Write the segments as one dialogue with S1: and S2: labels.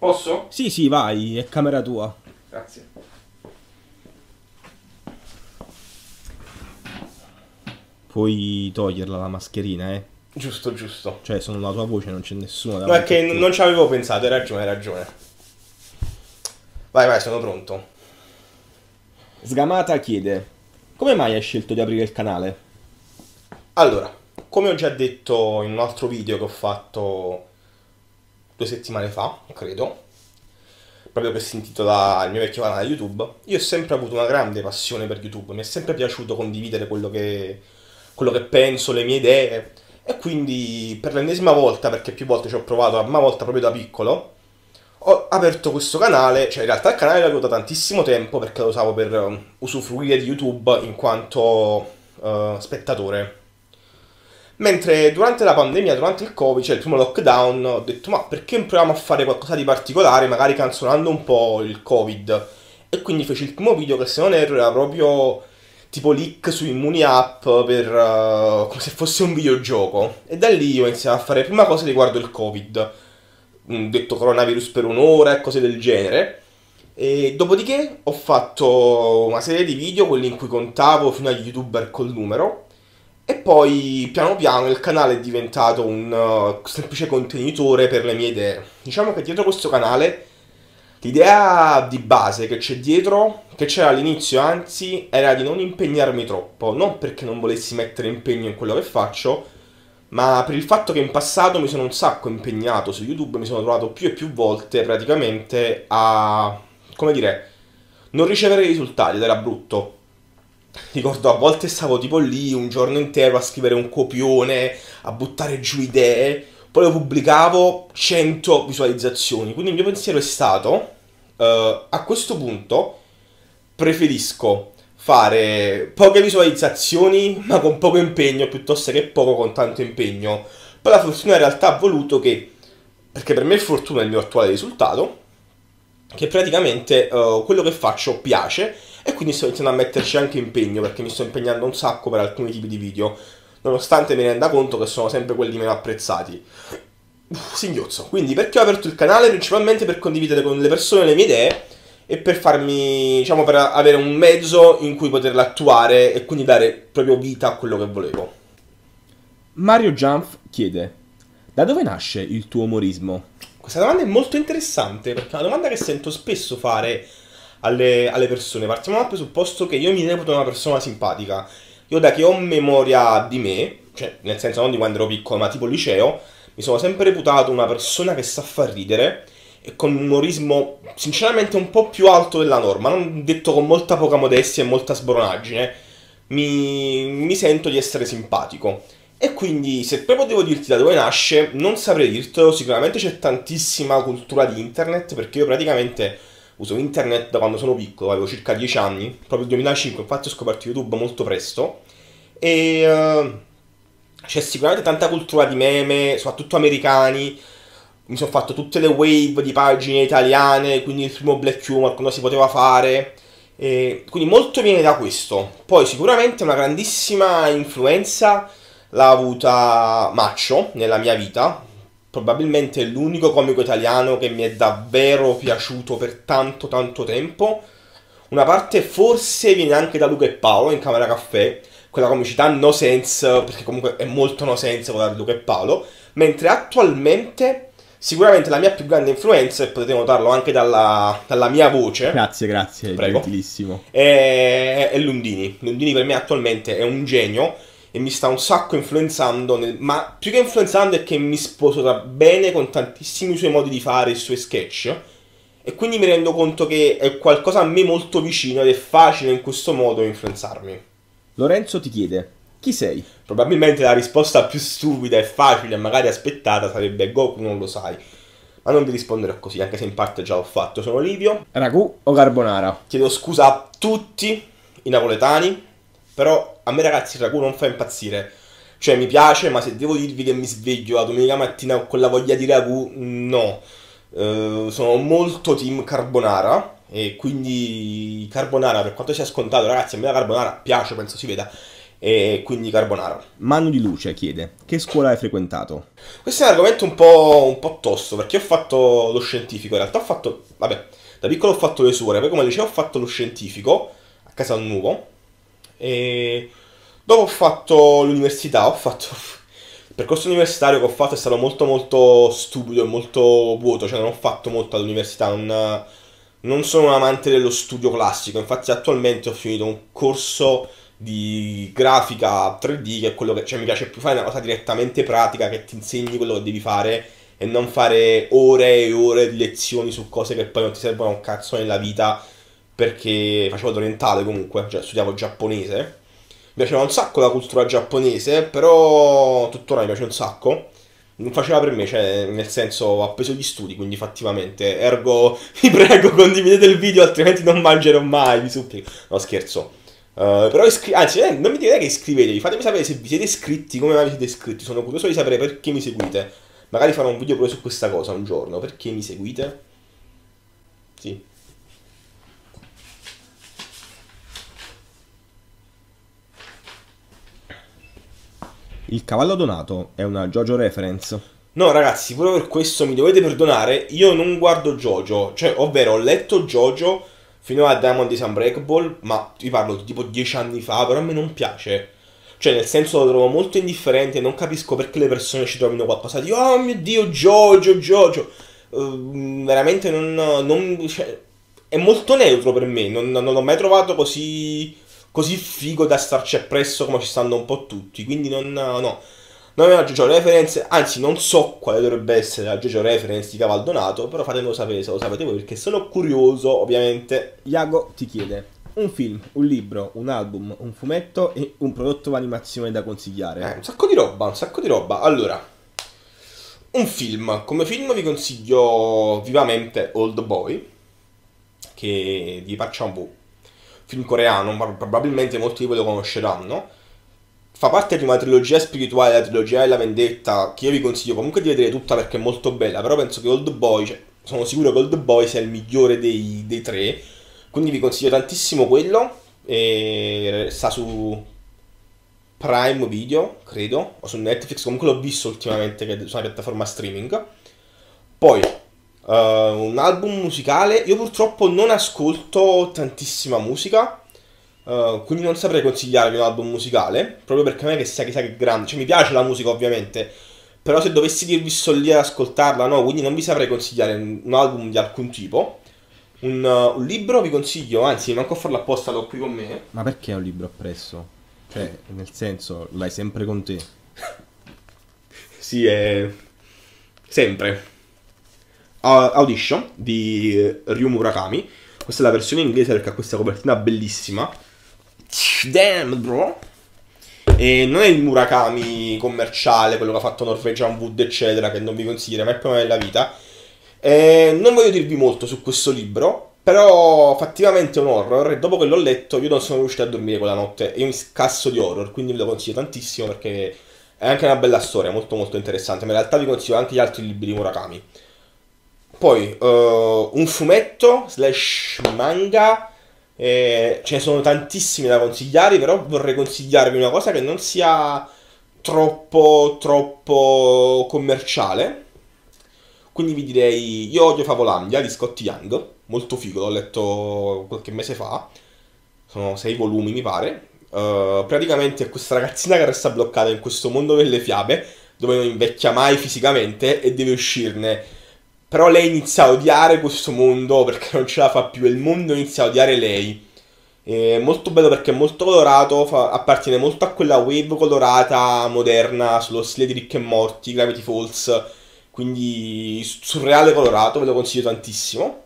S1: Posso? Sì, sì, vai, è camera tua. Grazie. Puoi toglierla la mascherina, eh? Giusto, giusto. Cioè, sono la tua voce, non c'è nessuno da No, è che non ci avevo pensato, hai ragione, hai ragione. Vai, vai, sono pronto. Sgamata chiede: Come mai hai scelto di aprire il canale? Allora, come ho già detto in un altro video che ho fatto due settimane fa, credo, proprio che si intitola il mio vecchio canale YouTube, io ho sempre avuto una grande passione per YouTube, mi è sempre piaciuto condividere quello che, quello che penso, le mie idee, e quindi per l'ennesima volta, perché più volte ci ho provato, ma una volta proprio da piccolo, ho aperto questo canale, cioè in realtà il canale l'avevo da tantissimo tempo perché lo usavo per usufruire di YouTube in quanto uh, spettatore Mentre durante la pandemia, durante il Covid, cioè il primo lockdown, ho detto ma perché non proviamo a fare qualcosa di particolare, magari canzonando un po' il Covid. E quindi feci il primo video che se non erro era proprio tipo leak su Immuni App per, uh, come se fosse un videogioco. E da lì ho iniziato a fare prima cose riguardo il Covid, mm, detto coronavirus per un'ora e cose del genere. E dopodiché ho fatto una serie di video, quelli in cui contavo fino agli youtuber col numero e poi piano piano il canale è diventato un uh, semplice contenitore per le mie idee. Diciamo che dietro questo canale l'idea di base che c'è dietro, che c'era all'inizio anzi, era di non impegnarmi troppo. Non perché non volessi mettere impegno in quello che faccio, ma per il fatto che in passato mi sono un sacco impegnato su YouTube, mi sono trovato più e più volte praticamente a, come dire, non ricevere risultati ed era brutto Ricordo a volte stavo tipo lì un giorno intero a scrivere un copione, a buttare giù idee, poi lo pubblicavo 100 visualizzazioni. Quindi il mio pensiero è stato, uh, a questo punto preferisco fare poche visualizzazioni ma con poco impegno piuttosto che poco con tanto impegno. Poi la fortuna in realtà ha voluto che, perché per me è fortuna il mio attuale risultato, che praticamente uh, quello che faccio piace e quindi sto iniziando a metterci anche impegno perché mi sto impegnando un sacco per alcuni tipi di video, nonostante mi renda conto che sono sempre quelli meno apprezzati. singhiozzo. Quindi perché ho aperto il canale? Principalmente per condividere con le persone le mie idee e per farmi, diciamo, per avere un mezzo in cui poterle attuare e quindi dare proprio vita a quello che volevo. Mario Jump chiede: Da dove nasce il tuo umorismo? Questa domanda è molto interessante perché è una domanda che sento spesso fare alle, alle persone. Partiamo dal presupposto che io mi reputo una persona simpatica. Io da che ho memoria di me, cioè nel senso non di quando ero piccolo, ma tipo liceo, mi sono sempre reputato una persona che sa far ridere e con un umorismo sinceramente un po' più alto della norma, non detto con molta poca modestia e molta sbronaggine, mi, mi sento di essere simpatico. E quindi se proprio devo dirti da dove nasce, non saprei dirtelo, sicuramente c'è tantissima cultura di internet perché io praticamente uso internet da quando sono piccolo, avevo circa 10 anni, proprio il 2005, infatti ho scoperto YouTube molto presto e uh, c'è sicuramente tanta cultura di meme, soprattutto americani, mi sono fatto tutte le wave di pagine italiane, quindi il primo Black Humor, quando si poteva fare, e quindi molto viene da questo. Poi sicuramente una grandissima influenza l'ha avuta Macho nella mia vita, probabilmente l'unico comico italiano che mi è davvero piaciuto per tanto tanto tempo. Una parte forse viene anche da Luca e Paolo in Camera Caffè, quella comicità no sense, perché comunque è molto no sense quella di Luca e Paolo, mentre attualmente sicuramente la mia più grande influenza, e potete notarlo anche dalla, dalla mia voce. Grazie, grazie, Prego. è gentilissimo. È, è Lundini. Lundini per me attualmente è un genio e mi sta un sacco influenzando, nel, ma più che influenzando è che mi sposo da bene con tantissimi suoi modi di fare, i suoi sketch, e quindi mi rendo conto che è qualcosa a me molto vicino ed è facile in questo modo influenzarmi. Lorenzo ti chiede, chi sei? Probabilmente la risposta più stupida e facile, magari aspettata, sarebbe Goku non lo sai. Ma non vi risponderò così, anche se in parte già l'ho fatto. Sono Livio. Ragù o carbonara? Chiedo scusa a tutti i napoletani, però a me ragazzi il ragù non fa impazzire. Cioè mi piace, ma se devo dirvi che mi sveglio la domenica mattina con la voglia di ragù, no. Uh, sono molto team carbonara e quindi carbonara per quanto sia scontato ragazzi a me la carbonara piace penso si veda e quindi carbonara Manu di Luce chiede che scuola hai frequentato? questo è un argomento un po', un po tosto perché ho fatto lo scientifico in realtà ho fatto vabbè da piccolo ho fatto le suore poi come dicevo ho fatto lo scientifico a casa al nuovo e dopo ho fatto l'università, ho fatto... Il percorso universitario che ho fatto è stato molto molto stupido e molto vuoto, cioè non ho fatto molto all'università, non, non sono un amante dello studio classico, infatti attualmente ho finito un corso di grafica 3D, che è quello che cioè, mi piace più fare, è una cosa direttamente pratica che ti insegni quello che devi fare e non fare ore e ore di lezioni su cose che poi non ti servono un cazzo nella vita perché facevo orientale comunque, cioè studiavo giapponese. Mi piaceva un sacco la cultura giapponese, però tuttora mi piace un sacco. Non faceva per me, cioè, nel senso, ho appeso gli studi, quindi fattivamente. Ergo, vi prego, condividete il video, altrimenti non mangerò mai, vi supplico. No, scherzo. Uh, però iscri- anzi, eh, non mi dite che iscrivetevi, fatemi sapere se vi siete iscritti, come mai vi siete iscritti. Sono curioso di sapere perché mi seguite. Magari farò un video proprio su questa cosa un giorno. Perché mi seguite? Sì, Il cavallo donato è una JoJo reference. No ragazzi, proprio per questo mi dovete perdonare, io non guardo JoJo, cioè ovvero ho letto JoJo fino a Diamond is Unbreakable, ma vi parlo di tipo dieci anni fa, però a me non piace. Cioè nel senso lo trovo molto indifferente, non capisco perché le persone ci trovino qualcosa di oh mio dio JoJo, JoJo. Uh, veramente non... non cioè, è molto neutro per me, non, non l'ho mai trovato così così figo da starci appresso come ci stanno un po' tutti. Quindi non, no, non aveva JoJo Reference, anzi non so quale dovrebbe essere la JoJo Reference di Cavaldonato, però fatemelo sapere se lo sapete voi perché sono curioso ovviamente. Iago ti chiede, un film, un libro, un album, un fumetto e un prodotto d'animazione da consigliare. Eh, un sacco di roba, un sacco di roba. Allora, un film. Come film vi consiglio vivamente Old Boy, che di Parchambu, film coreano, ma probabilmente molti di voi lo conosceranno. Fa parte di una trilogia spirituale, la trilogia della vendetta, che io vi consiglio comunque di vedere tutta perché è molto bella, però penso che Old Boy, cioè, sono sicuro che Old Boy sia il migliore dei, dei tre, quindi vi consiglio tantissimo quello, e sta su Prime Video, credo, o su Netflix, comunque l'ho visto ultimamente che è su una piattaforma streaming. Poi, uh, un album musicale. Io purtroppo non ascolto tantissima musica, uh, quindi non saprei consigliarvi un album musicale, proprio perché a me che sia chissà che grande, cioè mi piace la musica ovviamente, però se dovessi dirvi sto lì ad ascoltarla, no, quindi non vi saprei consigliare un album di alcun tipo. Un, uh, un libro vi consiglio, anzi, manco a farlo apposta, l'ho qui con me. Ma perché un libro appresso? Cioè, nel senso, l'hai sempre con te. sì, è... sempre. Audition di Ryu Murakami. Questa è la versione inglese perché ha questa copertina bellissima. Damn, bro. E non è il Murakami commerciale, quello che ha fatto Norwegian Wood, eccetera, che non vi consiglierei mai prima della vita. E non voglio dirvi molto su questo libro, però effettivamente è un horror e dopo che l'ho letto io non sono riuscito a dormire quella notte. E mi scasso di horror, quindi ve lo consiglio tantissimo perché è anche una bella storia, molto molto interessante. Ma in realtà vi consiglio anche gli altri libri di Murakami. Poi uh, un fumetto slash manga. Eh, ce ne sono tantissimi da consigliare, però vorrei consigliarvi una cosa che non sia troppo, troppo commerciale. Quindi vi direi, io odio Favolandia di Scott Young, molto figo, l'ho letto qualche mese fa, sono sei volumi mi pare. Uh, praticamente è questa ragazzina che resta bloccata in questo mondo delle fiabe, dove non invecchia mai fisicamente e deve uscirne però lei inizia a odiare questo mondo perché non ce la fa più, il mondo inizia a odiare lei. È molto bello perché è molto colorato, fa, appartiene molto a quella wave colorata moderna sullo stile di Rick e Morty, Gravity Falls, quindi surreale colorato, ve lo consiglio tantissimo.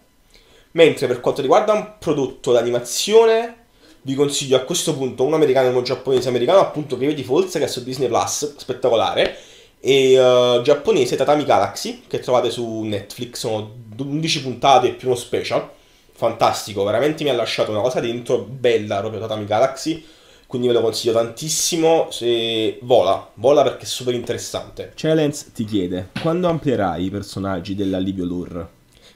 S1: Mentre per quanto riguarda un prodotto d'animazione, vi consiglio a questo punto un americano e un giapponese americano, appunto Gravity Falls, che è su Disney Plus, spettacolare e uh, giapponese Tatami Galaxy che trovate su Netflix, sono 11 puntate più uno special, fantastico, veramente mi ha lasciato una cosa dentro bella proprio Tatami Galaxy, quindi ve lo consiglio tantissimo, se vola, vola perché è super interessante. Challenge ti chiede, quando amplierai i personaggi dell'Alivio Lur?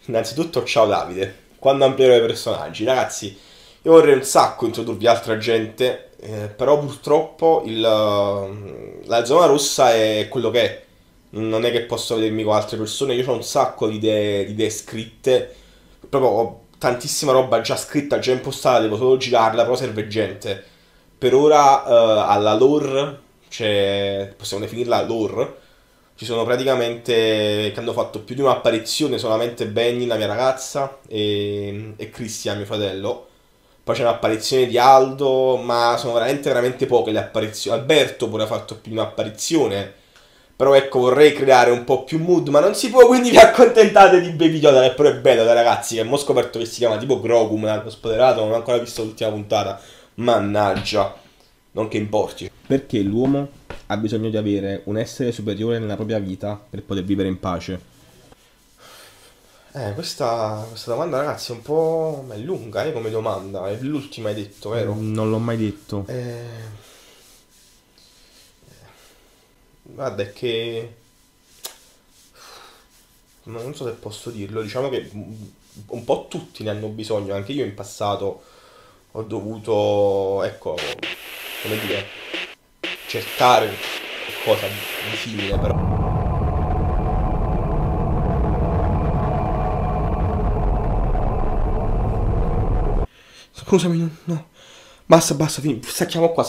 S1: Innanzitutto ciao Davide, quando amplierò i personaggi, ragazzi... Io vorrei un sacco introdurvi altra gente eh, però purtroppo il, la zona rossa è quello che è. Non è che posso vedermi con altre persone. Io ho un sacco di idee, di idee scritte. Proprio ho tantissima roba già scritta, già impostata, devo solo girarla, però serve gente. Per ora eh, alla lore, cioè, possiamo definirla lore, ci sono praticamente che hanno fatto più di un'apparizione solamente Benny, la mia ragazza, e, e Christian, mio fratello poi c'è un'apparizione di Aldo, ma sono veramente, veramente poche le apparizioni. Alberto pure ha fatto più un'apparizione. Però ecco, vorrei creare un po' più mood, ma non si può, quindi vi accontentate di Baby Yoda, che però è bello, dai ragazzi, che ho scoperto che si chiama tipo Grogu, me l'hanno spoilerato, non ho ancora visto l'ultima puntata. Mannaggia, non che importi. Perché l'uomo ha bisogno di avere un essere superiore nella propria vita per poter vivere in pace eh, questa, questa, domanda, ragazzi, è un po' è lunga eh, come domanda. È l'ultima, hai detto, vero? Mm, non l'ho mai detto. Eh, eh... Guarda, è che. Non so se posso dirlo. Diciamo che un po' tutti ne hanno bisogno. Anche io in passato ho dovuto, ecco, come dire, cercare qualcosa di simile, però. Scusami, no. no. Basta, basta, stacchiamo qua,